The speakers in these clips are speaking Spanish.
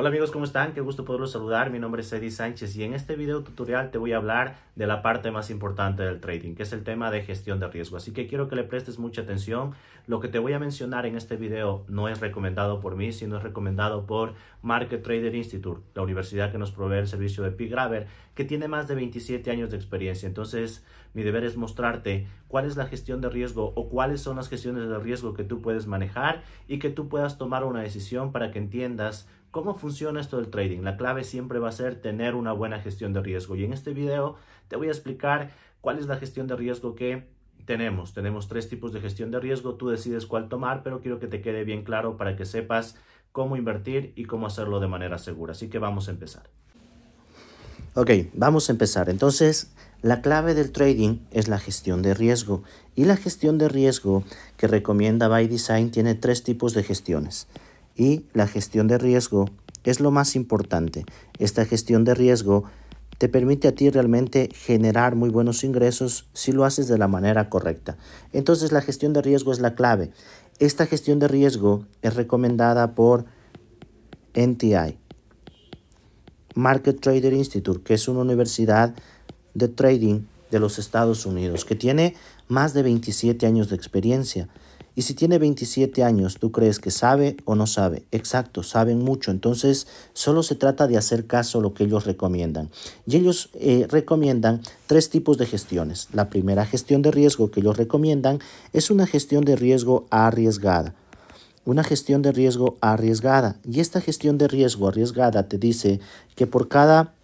Hola amigos, ¿cómo están? Qué gusto poderlos saludar. Mi nombre es Eddie Sánchez y en este video tutorial te voy a hablar de la parte más importante del trading, que es el tema de gestión de riesgo. Así que quiero que le prestes mucha atención. Lo que te voy a mencionar en este video no es recomendado por mí, sino es recomendado por Market Trader Institute, la universidad que nos provee el servicio de Pigraver, que tiene más de 27 años de experiencia. Entonces, mi deber es mostrarte cuál es la gestión de riesgo o cuáles son las gestiones de riesgo que tú puedes manejar y que tú puedas tomar una decisión para que entiendas ¿Cómo funciona esto del trading? La clave siempre va a ser tener una buena gestión de riesgo y en este video te voy a explicar cuál es la gestión de riesgo que tenemos. Tenemos tres tipos de gestión de riesgo, tú decides cuál tomar, pero quiero que te quede bien claro para que sepas cómo invertir y cómo hacerlo de manera segura. Así que vamos a empezar. Ok, vamos a empezar. Entonces, la clave del trading es la gestión de riesgo y la gestión de riesgo que recomienda By Design tiene tres tipos de gestiones y la gestión de riesgo es lo más importante. Esta gestión de riesgo te permite a ti realmente generar muy buenos ingresos si lo haces de la manera correcta. Entonces la gestión de riesgo es la clave. Esta gestión de riesgo es recomendada por NTI, Market Trader Institute, que es una universidad de trading de los Estados Unidos, que tiene más de 27 años de experiencia. Y si tiene 27 años, ¿tú crees que sabe o no sabe? Exacto, saben mucho. Entonces, solo se trata de hacer caso a lo que ellos recomiendan. Y ellos eh, recomiendan tres tipos de gestiones. La primera gestión de riesgo que ellos recomiendan es una gestión de riesgo arriesgada. Una gestión de riesgo arriesgada. Y esta gestión de riesgo arriesgada te dice que por cada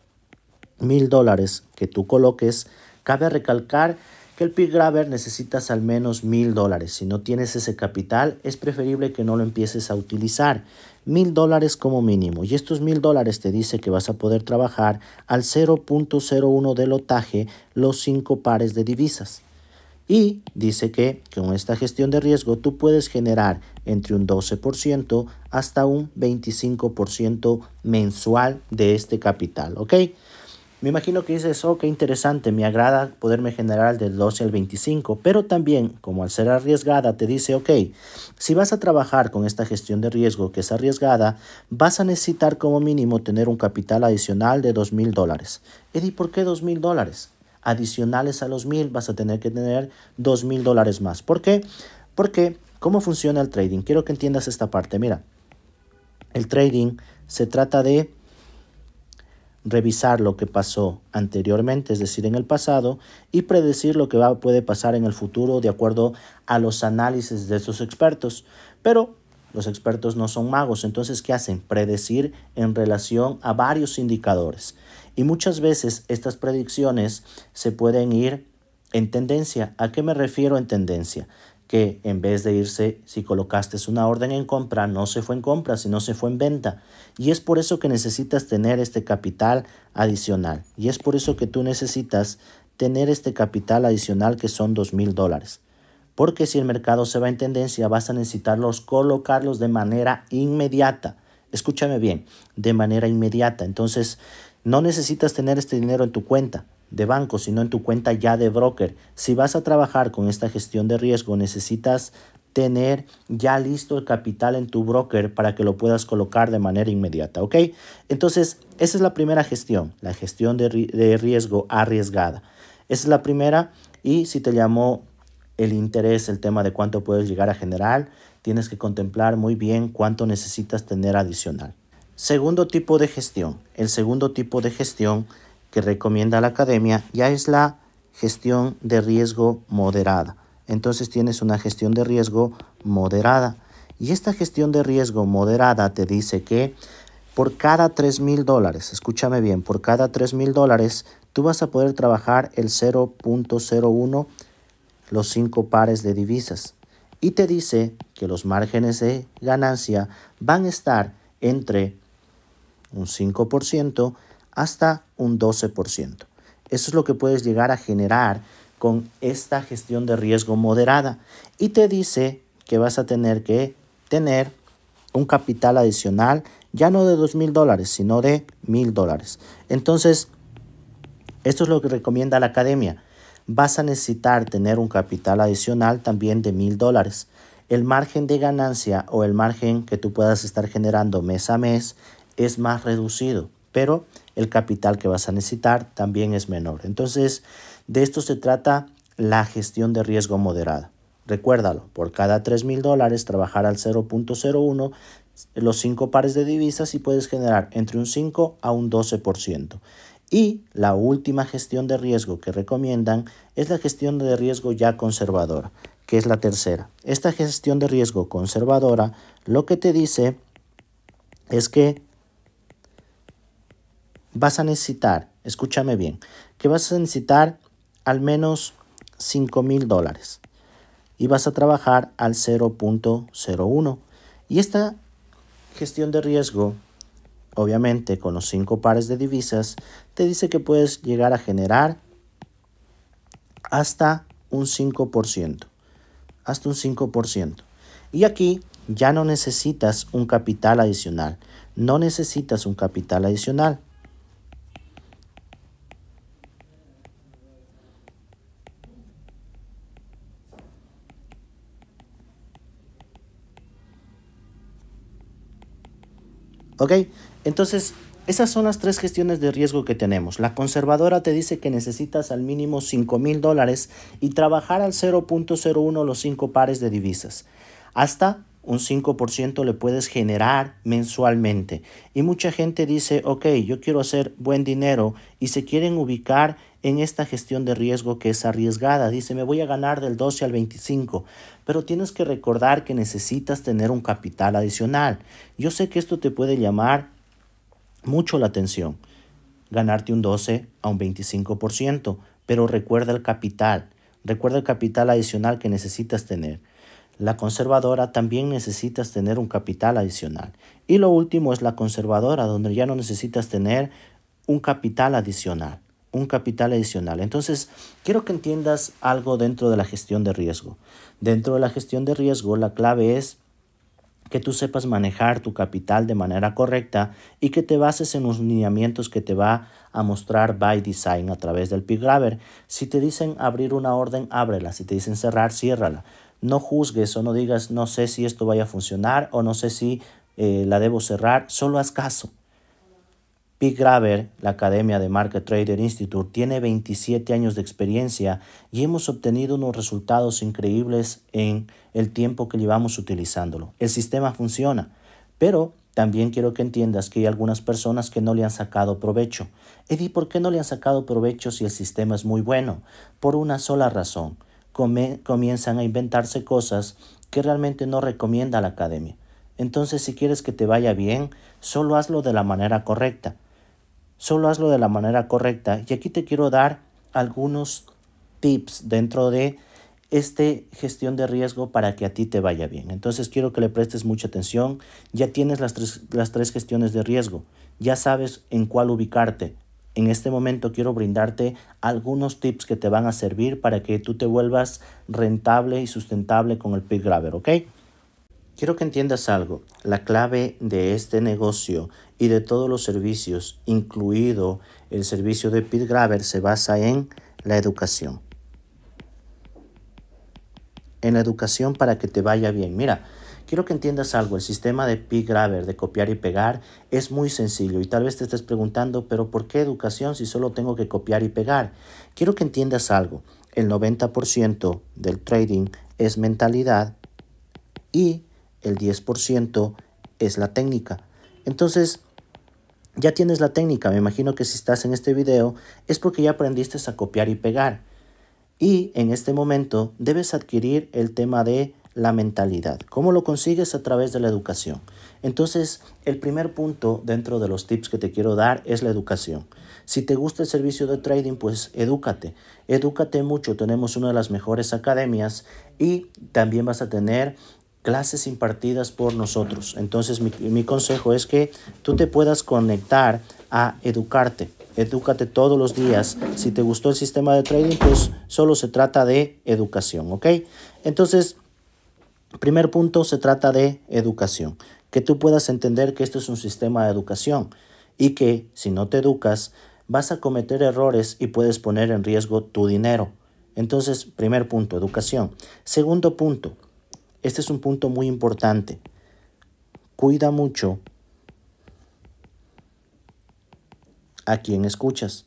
mil dólares que tú coloques, cabe recalcar que el pick grabber necesitas al menos mil dólares. Si no tienes ese capital, es preferible que no lo empieces a utilizar. Mil dólares como mínimo. Y estos mil dólares te dice que vas a poder trabajar al 0.01 del lotaje los cinco pares de divisas. Y dice que con esta gestión de riesgo tú puedes generar entre un 12% hasta un 25% mensual de este capital. ¿Ok? Me imagino que dices, oh, qué interesante, me agrada poderme generar del 12 al 25, pero también, como al ser arriesgada, te dice, ok, si vas a trabajar con esta gestión de riesgo que es arriesgada, vas a necesitar como mínimo tener un capital adicional de dos mil dólares. Eddie, ¿por qué dos mil dólares? Adicionales a los mil vas a tener que tener dos mil dólares más. ¿Por qué? Porque, ¿cómo funciona el trading? Quiero que entiendas esta parte. Mira, el trading se trata de revisar lo que pasó anteriormente, es decir, en el pasado, y predecir lo que puede pasar en el futuro de acuerdo a los análisis de estos expertos. Pero los expertos no son magos, entonces ¿qué hacen? Predecir en relación a varios indicadores. Y muchas veces estas predicciones se pueden ir en tendencia. ¿A qué me refiero en tendencia? que en vez de irse, si colocaste una orden en compra, no se fue en compra, sino se fue en venta. Y es por eso que necesitas tener este capital adicional. Y es por eso que tú necesitas tener este capital adicional que son dos mil dólares. Porque si el mercado se va en tendencia, vas a necesitarlos colocarlos de manera inmediata. Escúchame bien, de manera inmediata. Entonces, no necesitas tener este dinero en tu cuenta de banco, sino en tu cuenta ya de broker. Si vas a trabajar con esta gestión de riesgo, necesitas tener ya listo el capital en tu broker para que lo puedas colocar de manera inmediata, ¿ok? Entonces, esa es la primera gestión, la gestión de, de riesgo arriesgada. Esa es la primera y si te llamó el interés, el tema de cuánto puedes llegar a generar, tienes que contemplar muy bien cuánto necesitas tener adicional. Segundo tipo de gestión. El segundo tipo de gestión que recomienda la academia ya es la gestión de riesgo moderada. Entonces tienes una gestión de riesgo moderada. Y esta gestión de riesgo moderada te dice que por cada 3 mil dólares, escúchame bien, por cada 3 mil dólares tú vas a poder trabajar el 0.01, los cinco pares de divisas. Y te dice que los márgenes de ganancia van a estar entre un 5%, hasta un 12%. Eso es lo que puedes llegar a generar con esta gestión de riesgo moderada. Y te dice que vas a tener que tener un capital adicional ya no de $2,000 dólares, sino de mil dólares. Entonces, esto es lo que recomienda la academia. Vas a necesitar tener un capital adicional también de mil dólares. El margen de ganancia o el margen que tú puedas estar generando mes a mes es más reducido, pero el capital que vas a necesitar también es menor. Entonces, de esto se trata la gestión de riesgo moderada. Recuérdalo, por cada 3 mil dólares trabajar al 0.01 los 5 pares de divisas y puedes generar entre un 5 a un 12%. Y la última gestión de riesgo que recomiendan es la gestión de riesgo ya conservadora, que es la tercera. Esta gestión de riesgo conservadora lo que te dice es que vas a necesitar, escúchame bien, que vas a necesitar al menos 5 mil dólares y vas a trabajar al 0.01. Y esta gestión de riesgo, obviamente con los 5 pares de divisas, te dice que puedes llegar a generar hasta un 5%. Hasta un 5%. Y aquí ya no necesitas un capital adicional. No necesitas un capital adicional. ¿Ok? Entonces, esas son las tres gestiones de riesgo que tenemos. La conservadora te dice que necesitas al mínimo 5 mil dólares y trabajar al 0.01 los cinco pares de divisas. Hasta un 5% le puedes generar mensualmente. Y mucha gente dice, ok, yo quiero hacer buen dinero y se quieren ubicar en esta gestión de riesgo que es arriesgada. Dice, me voy a ganar del 12 al 25, pero tienes que recordar que necesitas tener un capital adicional. Yo sé que esto te puede llamar mucho la atención, ganarte un 12 a un 25%, pero recuerda el capital, recuerda el capital adicional que necesitas tener. La conservadora también necesitas tener un capital adicional. Y lo último es la conservadora, donde ya no necesitas tener un capital adicional. Un capital adicional. Entonces, quiero que entiendas algo dentro de la gestión de riesgo. Dentro de la gestión de riesgo, la clave es que tú sepas manejar tu capital de manera correcta y que te bases en los lineamientos que te va a mostrar by design a través del pick Si te dicen abrir una orden, ábrela. Si te dicen cerrar, ciérrala no juzgues o no digas, no sé si esto vaya a funcionar o no sé si eh, la debo cerrar, solo haz caso. Pete Graver, la Academia de Market Trader Institute, tiene 27 años de experiencia y hemos obtenido unos resultados increíbles en el tiempo que llevamos utilizándolo. El sistema funciona, pero también quiero que entiendas que hay algunas personas que no le han sacado provecho. Eddie, ¿por qué no le han sacado provecho si el sistema es muy bueno? Por una sola razón comienzan a inventarse cosas que realmente no recomienda la academia. Entonces si quieres que te vaya bien, solo hazlo de la manera correcta. Solo hazlo de la manera correcta. Y aquí te quiero dar algunos tips dentro de este gestión de riesgo para que a ti te vaya bien. Entonces quiero que le prestes mucha atención. Ya tienes las las tres gestiones de riesgo. Ya sabes en cuál ubicarte. En este momento quiero brindarte algunos tips que te van a servir para que tú te vuelvas rentable y sustentable con el pit Grabber, ¿ok? Quiero que entiendas algo. La clave de este negocio y de todos los servicios, incluido el servicio de Pit graver se basa en la educación. En la educación para que te vaya bien. Mira, Quiero que entiendas algo, el sistema de P. Grabber, de copiar y pegar, es muy sencillo y tal vez te estés preguntando, pero ¿por qué educación si solo tengo que copiar y pegar? Quiero que entiendas algo, el 90% del trading es mentalidad y el 10% es la técnica. Entonces, ya tienes la técnica, me imagino que si estás en este video es porque ya aprendiste a copiar y pegar. Y en este momento debes adquirir el tema de la mentalidad. ¿Cómo lo consigues? A través de la educación. Entonces, el primer punto dentro de los tips que te quiero dar es la educación. Si te gusta el servicio de trading, pues edúcate. Edúcate mucho. Tenemos una de las mejores academias y también vas a tener clases impartidas por nosotros. Entonces, mi, consejo es que tú te puedas conectar a educarte. Edúcate todos los días. Si te gustó el sistema de trading, pues solo se trata de educación, ¿ok? Entonces, Primer punto, se trata de educación. Que tú puedas entender que esto es un sistema de educación y que si no te educas, vas a cometer errores y puedes poner en riesgo tu dinero. Entonces, primer punto, educación. Segundo punto, este es un punto muy importante. Cuida mucho a quien escuchas.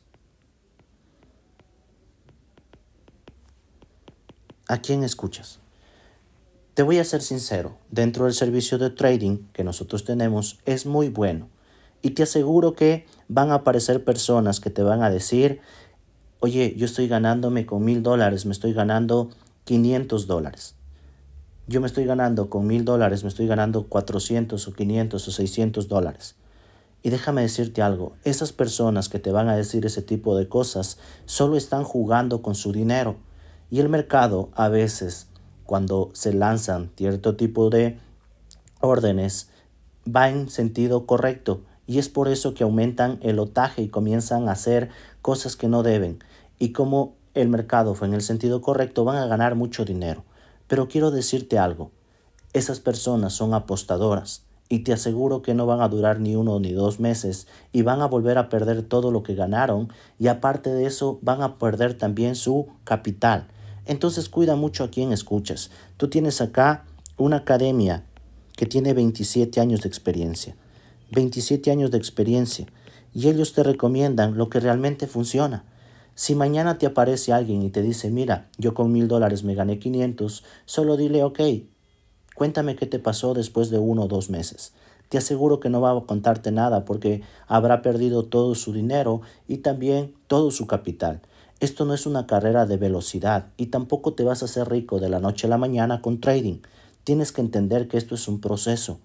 ¿A quién escuchas? Te voy a ser sincero, dentro del servicio de trading que nosotros tenemos es muy bueno y te aseguro que van a aparecer personas que te van a decir, oye, yo estoy ganándome con mil dólares, me estoy ganando 500 dólares. Yo me estoy ganando con mil dólares, me estoy ganando 400 o 500 o 600 dólares. Y déjame decirte algo, esas personas que te van a decir ese tipo de cosas solo están jugando con su dinero. Y el mercado a veces cuando se lanzan cierto tipo de órdenes, va en sentido correcto y es por eso que aumentan el otaje y comienzan a hacer cosas que no deben. Y como el mercado fue en el sentido correcto, van a ganar mucho dinero. Pero quiero decirte algo, esas personas son apostadoras y te aseguro que no van a durar ni uno ni dos meses y van a volver a perder todo lo que ganaron y aparte de eso van a perder también su capital. Entonces cuida mucho a quien escuchas. Tú tienes acá una academia que tiene 27 años de experiencia. 27 años de experiencia. Y ellos te recomiendan lo que realmente funciona. Si mañana te aparece alguien y te dice, mira, yo con mil dólares me gané 500, solo dile, ok, cuéntame qué te pasó después de uno o dos meses. Te aseguro que no va a contarte nada porque habrá perdido todo su dinero y también todo su capital. Esto no es una carrera de velocidad y tampoco te vas a hacer rico de la noche a la mañana con trading. Tienes que entender que esto es un proceso.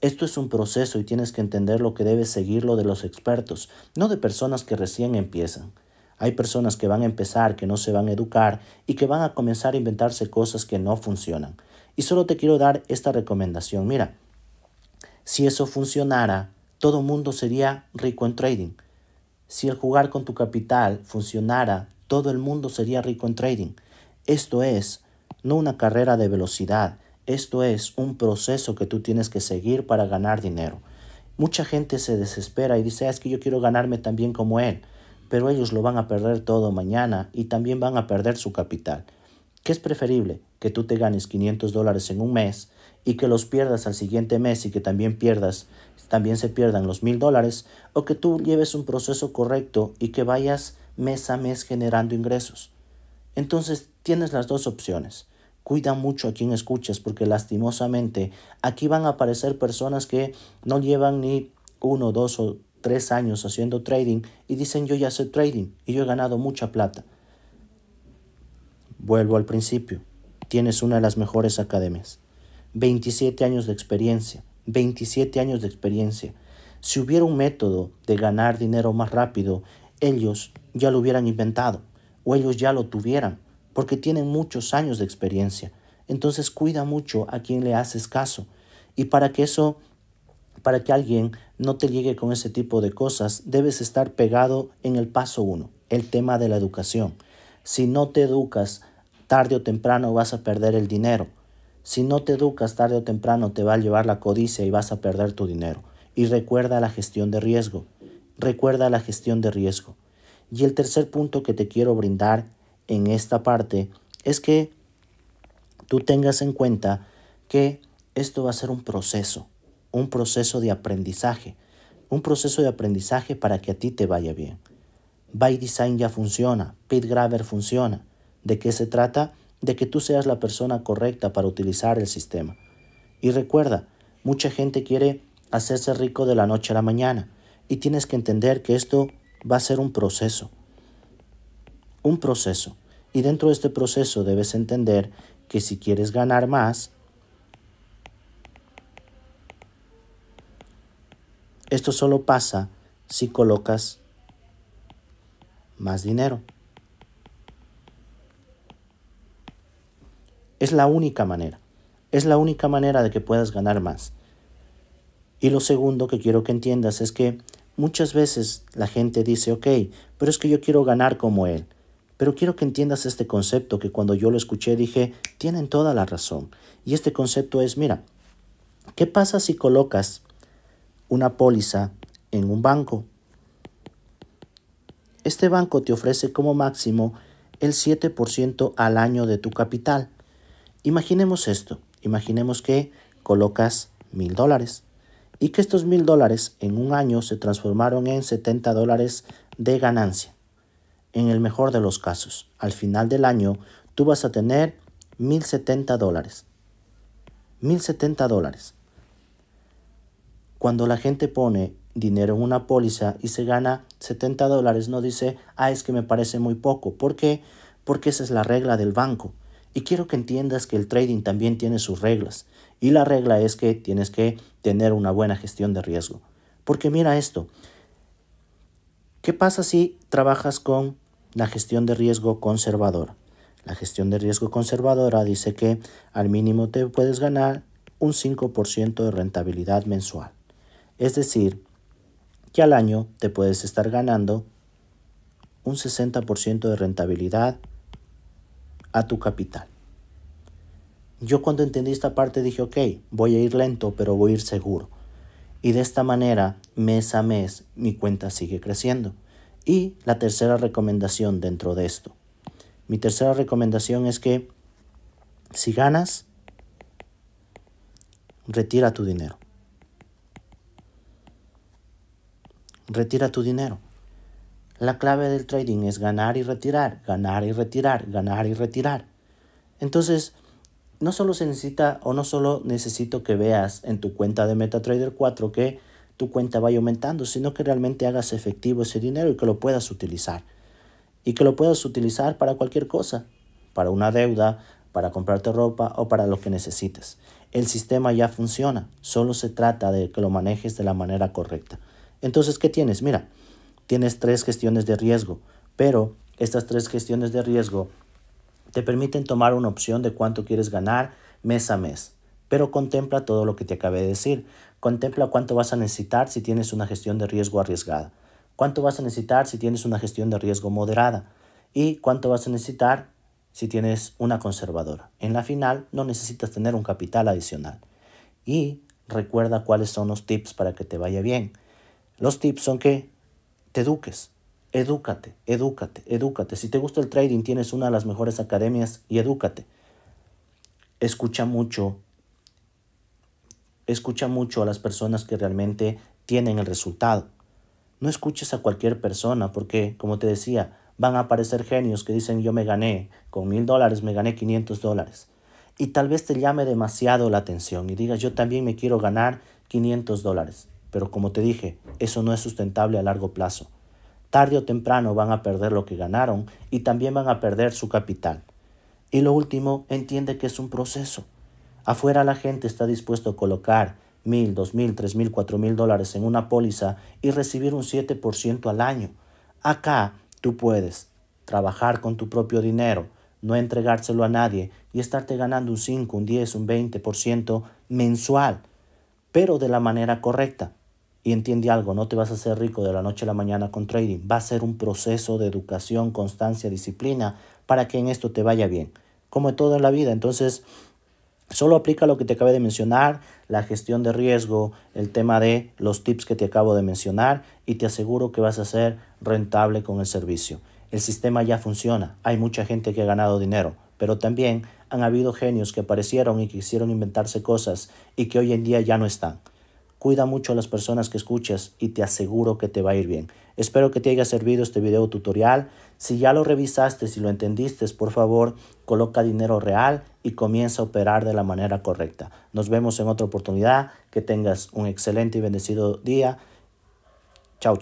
Esto es un proceso y tienes que entender lo que debes lo de los expertos, no de personas que recién empiezan. Hay personas que van a empezar, que no se van a educar y que van a comenzar a inventarse cosas que no funcionan. Y solo te quiero dar esta recomendación. Mira, si eso funcionara, todo mundo sería rico en trading. Si el jugar con tu capital funcionara, todo el mundo sería rico en trading. Esto es no una carrera de velocidad, esto es un proceso que tú tienes que seguir para ganar dinero. Mucha gente se desespera y dice, ah, es que yo quiero ganarme también como él, pero ellos lo van a perder todo mañana y también van a perder su capital. ¿Qué es preferible? Que tú te ganes 500 dólares en un mes y que los pierdas al siguiente mes y que también pierdas, también se pierdan los mil dólares, o que tú lleves un proceso correcto y que vayas mes a mes generando ingresos. Entonces tienes las dos opciones. Cuida mucho a quien escuchas porque lastimosamente aquí van a aparecer personas que no llevan ni uno, dos o tres años haciendo trading y dicen yo ya sé trading y yo he ganado mucha plata. Vuelvo al principio. Tienes una de las mejores academias. 27 años de experiencia. 27 años de experiencia. Si hubiera un método de ganar dinero más rápido, ellos ya lo hubieran inventado o ellos ya lo tuvieran, porque tienen muchos años de experiencia. Entonces cuida mucho a quien le haces caso. Y para que eso, para que alguien no te llegue con ese tipo de cosas, debes estar pegado en el paso uno, el tema de la educación. Si no te educas, tarde o temprano vas a perder el dinero. Si no te educas, tarde o temprano te va a llevar la codicia y vas a perder tu dinero. Y recuerda la gestión de riesgo. Recuerda la gestión de riesgo. Y el tercer punto que te quiero brindar en esta parte es que tú tengas en cuenta que esto va a ser un proceso, un proceso de aprendizaje, un proceso de aprendizaje para que a ti te vaya bien. By Design ya funciona, Pit Grabber funciona. ¿De qué se trata? De que tú seas la persona correcta para utilizar el sistema. Y recuerda, mucha gente quiere hacerse rico de la noche a la mañana. Y tienes que entender que esto va a ser un proceso. Un proceso. Y dentro de este proceso debes entender que si quieres ganar más, esto solo pasa si colocas más dinero. Es la única manera. Es la única manera de que puedas ganar más. Y lo segundo que quiero que entiendas es que Muchas veces la gente dice, ok, pero es que yo quiero ganar como él. Pero quiero que entiendas este concepto que cuando yo lo escuché dije, tienen toda la razón. Y este concepto es, mira, ¿qué pasa si colocas una póliza en un banco? Este banco te ofrece como máximo el 7% al año de tu capital. Imaginemos esto, imaginemos que colocas mil dólares y que estos mil dólares en un año se transformaron en 70 dólares de ganancia. En el mejor de los casos, al final del año tú vas a tener 1070 dólares. 1070 dólares. Cuando la gente pone dinero en una póliza y se gana 70 dólares, no dice, ah, es que me parece muy poco. ¿Por qué? Porque esa es la regla del banco. Y quiero que entiendas que el trading también tiene sus reglas. Y la regla es que tienes que tener una buena gestión de riesgo. Porque mira esto, ¿qué pasa si trabajas con la gestión de riesgo conservadora? La gestión de riesgo conservadora dice que al mínimo te puedes ganar un 5% de rentabilidad mensual. Es decir, que al año te puedes estar ganando un 60% de rentabilidad a tu capital. Yo cuando entendí esta parte dije, ok, voy a ir lento, pero voy a ir seguro. Y de esta manera, mes a mes, mi cuenta sigue creciendo. Y la tercera recomendación dentro de esto. Mi tercera recomendación es que si ganas, retira tu dinero. Retira tu dinero. La clave del trading es ganar y retirar, ganar y retirar, ganar y retirar. Entonces, no solo se necesita o no solo necesito que veas en tu cuenta de MetaTrader 4 que tu cuenta vaya aumentando, sino que realmente hagas efectivo ese dinero y que lo puedas utilizar. Y que lo puedas utilizar para cualquier cosa, para una deuda, para comprarte ropa o para lo que necesites. El sistema ya funciona, solo se trata de que lo manejes de la manera correcta. Entonces, ¿qué tienes? Mira, tienes tres gestiones de riesgo, pero estas tres gestiones de riesgo te permiten tomar una opción de cuánto quieres ganar mes a mes. Pero contempla todo lo que te acabé de decir. Contempla cuánto vas a necesitar si tienes una gestión de riesgo arriesgada. Cuánto vas a necesitar si tienes una gestión de riesgo moderada. Y cuánto vas a necesitar si tienes una conservadora. En la final no necesitas tener un capital adicional. Y recuerda cuáles son los tips para que te vaya bien. Los tips son que te eduques, Edúcate, edúcate, edúcate. Si te gusta el trading, tienes una de las mejores academias y edúcate. Escucha mucho, escucha mucho a las personas que realmente tienen el resultado. No escuches a cualquier persona porque, como te decía, van a aparecer genios que dicen yo me gané con mil dólares, me gané 500 dólares. Y tal vez te llame demasiado la atención y digas yo también me quiero ganar 500 dólares. Pero como te dije, eso no es sustentable a largo plazo tarde o temprano van a perder lo que ganaron y también van a perder su capital. Y lo último, entiende que es un proceso. Afuera la gente está dispuesta a colocar mil, dos mil, tres mil, cuatro mil dólares en una póliza y recibir un 7% al año. Acá tú puedes trabajar con tu propio dinero, no entregárselo a nadie y estarte ganando un 5, un 10, un 20% mensual, pero de la manera correcta. Y entiende algo, no te vas a hacer rico de la noche a la mañana con trading. Va a ser un proceso de educación, constancia, disciplina para que en esto te vaya bien. Como todo en la vida. Entonces, solo aplica lo que te acabo de mencionar, la gestión de riesgo, el tema de los tips que te acabo de mencionar y te aseguro que vas a ser rentable con el servicio. El sistema ya funciona. Hay mucha gente que ha ganado dinero, pero también han habido genios que aparecieron y quisieron inventarse cosas y que hoy en día ya no están. Cuida mucho a las personas que escuchas y te aseguro que te va a ir bien. Espero que te haya servido este video tutorial. Si ya lo revisaste, si lo entendiste, por favor, coloca dinero real y comienza a operar de la manera correcta. Nos vemos en otra oportunidad. Que tengas un excelente y bendecido día. Chao, chao.